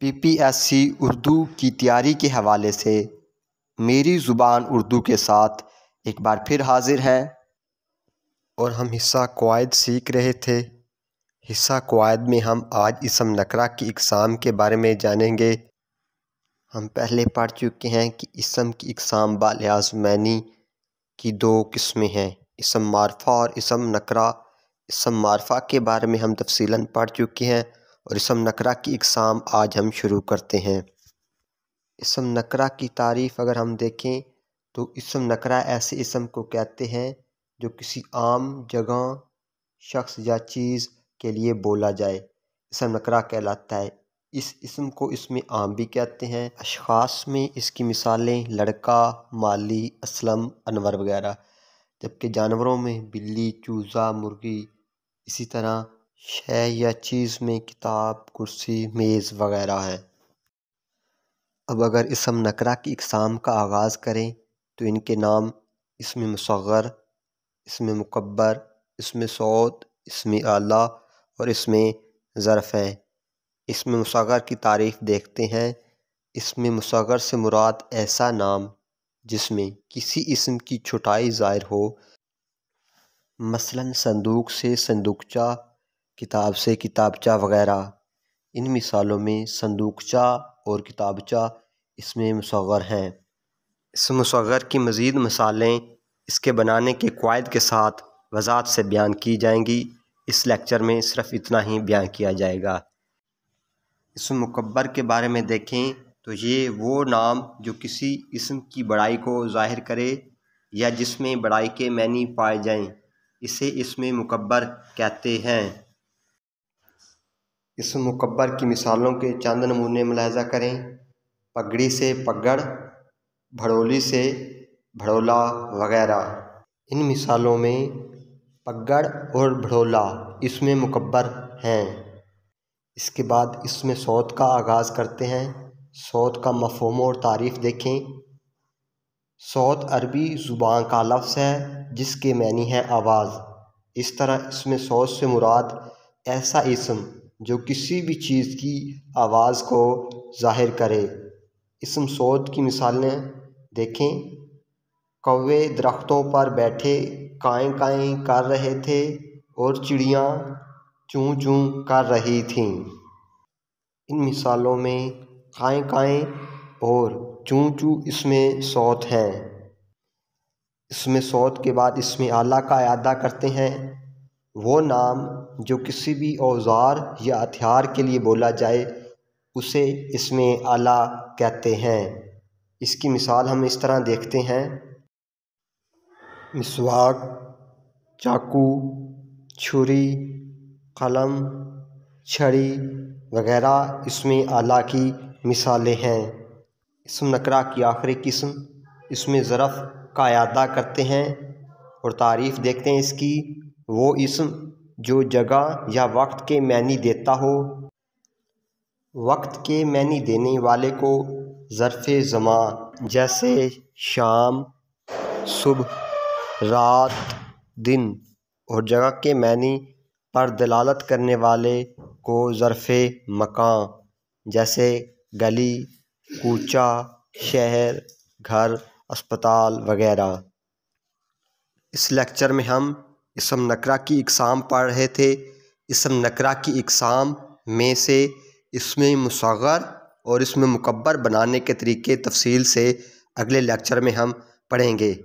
PPSC Urdu की तैयारी के हवाले से मेरी ज़ुबान उर्दू के साथ एक बार फिर हाजिर है और हम हिस्सा कवायद सीख रहे थे हिस्सा कवायद में हम आज इसम नकरा की इकसाम के बारे में जानेंगे हम पहले पढ़ चुके हैं कि इसम की इकसाम बालाजमैनी की दो किस्में हैं इसम मारफा और इसम नकरा इसम मारफा के बारे में हम तफसीला पढ़ चुके हैं और इसम नकरा की इकसाम आज हम शुरू करते हैं इसम नकरा की तारीफ़ अगर हम देखें तो इसम नकरा ऐसे इसम को कहते हैं जो किसी आम जगह शख्स या चीज़ के लिए बोला जाए इसम नकरा कहलाता है इस इसम को इसमें आम भी कहते हैं अशास में इसकी मिसालें लड़का माली असलम अनवर वगैरह जबकि जानवरों में बिल्ली चूज़ा मुर्गी इसी तरह शय या चीज़ में किताब कुर्सी मेज़ वगैरह है अब अगर इसम नकरा की इकसाम का आगाज़ करें तो इनके नाम इसमें मुसर इसमें मुकबर इसमें सौत इसमें आला और इसमें ज़रफ़ है इसमें मुसर की तारीफ़ देखते हैं इसमें मुसर से मुराद ऐसा नाम जिसमें किसी इसम की छुटाई ज़ाहिर हो मसलन संदूक से संदूकचा किताब से किताबचा वगैरह इन मिसालों में संदूकचा और किताबचा इसमें मुसव्वर हैं इस मुसव्वर की मज़ीद मिसालें इसके बनाने के क़वायद के साथ वजात से बयान की जाएंगी इस लेक्चर में सिर्फ इतना ही बयान किया जाएगा इस मुकबर के बारे में देखें तो ये वो नाम जो किसी इसम की बड़ाई को ज़ाहिर करे या जिसमें बड़ाई के मैनी पाए जाएं इसे इसमें मुकबर कहते हैं इस मुकबर की मिसालों के चंद नमूने मुलाजा करें पगड़ी से पगड़ भड़ोली से भड़ोला वगैरह इन मिसालों में पगड़ और भड़ोला इसमें मुकबर हैं इसके बाद इसमें सौत का आगाज़ करते हैं सौत का मफहम और तारीफ़ देखें सौत अरबी ज़ुबान का लफ्स है जिसके मैनी है आवाज़ इस तरह इसमें सौत से मुराद ऐसा इसम जो किसी भी चीज़ की आवाज़ को ज़ाहिर करे इसम सोत की मिसालें देखें कौवे दरख्तों पर बैठे काएँ काएँ कर रहे थे और चिड़ियाँ चूँ चूँ कर रही थीं इन मिसालों में काएँ काएँ और चूँ चूँ इसमें सौत हैं इसमें सौत के बाद इसमें आला का अदा करते हैं वो नाम जो किसी भी औज़ार या हथियार के लिए बोला जाए उसे इसमें आला कहते हैं इसकी मिसाल हम इस तरह देखते हैं मिसवाक चाकू छुरी कलम छड़ी वगैरह इसमें आला की मिसालें हैं इसम नकरा की आखिरी किस्म इसमें ज़रफ़ का अदा करते हैं और तारीफ़ देखते हैं इसकी वो इसम जो जगह या वक्त के मैनी देता हो वक्त के मैनी देने वाले को ज़रफ़ ज़मा जैसे शाम सुबह रात दिन और जगह के मैनी पर दलालत करने वाले को ज़रफ़ मकान जैसे गली कूचा शहर घर अस्पताल वगैरह इस लेक्चर में हम इसम नकरा की इकसाम पढ़ रहे थे इसम नकरा की इकसाम में से इसमें मुसागर और इसमें मुकबर बनाने के तरीके तफसील से अगले लेक्चर में हम पढ़ेंगे